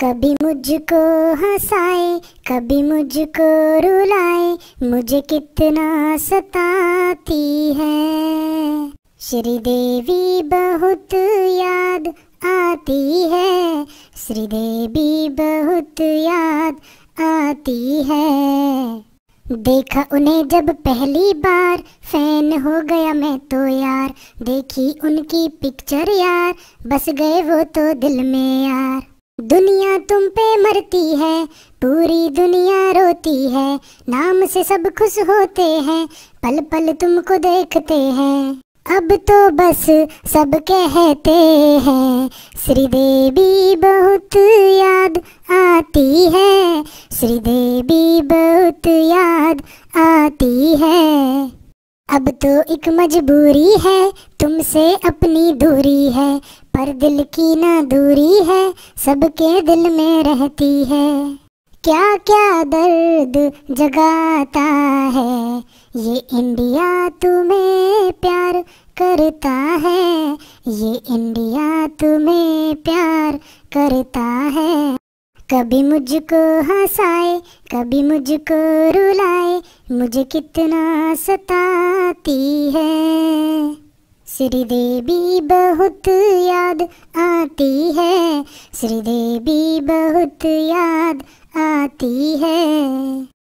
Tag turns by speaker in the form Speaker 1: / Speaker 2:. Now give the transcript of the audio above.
Speaker 1: कभी मुझको हंसाए कभी मुझको रुलाए मुझे कितना सताती है श्रीदेवी बहुत याद आती है श्रीदेवी बहुत याद आती है देखा उन्हें जब पहली बार फैन हो गया मैं तो यार देखी उनकी पिक्चर यार बस गए वो तो दिल में यार दुनिया तुम पे मरती है पूरी दुनिया रोती है नाम से सब खुश होते हैं पल पल तुमको देखते हैं अब तो बस सब कहते हैं श्रीदेवी बहुत याद आती है श्रीदेवी बहुत याद आती है अब तो एक मजबूरी है तुमसे अपनी दूरी है पर दिल की ना दूरी है सबके दिल में रहती है क्या क्या दर्द जगाता है ये इंडिया तुम्हें प्यार करता है ये इंडिया तुम्हें प्यार करता है कभी मुझको हंसाए कभी मुझको रुलाए मुझे कितना सताती है श्रीदेवी बहुत याद आती है श्रीदेवी बहुत याद आती है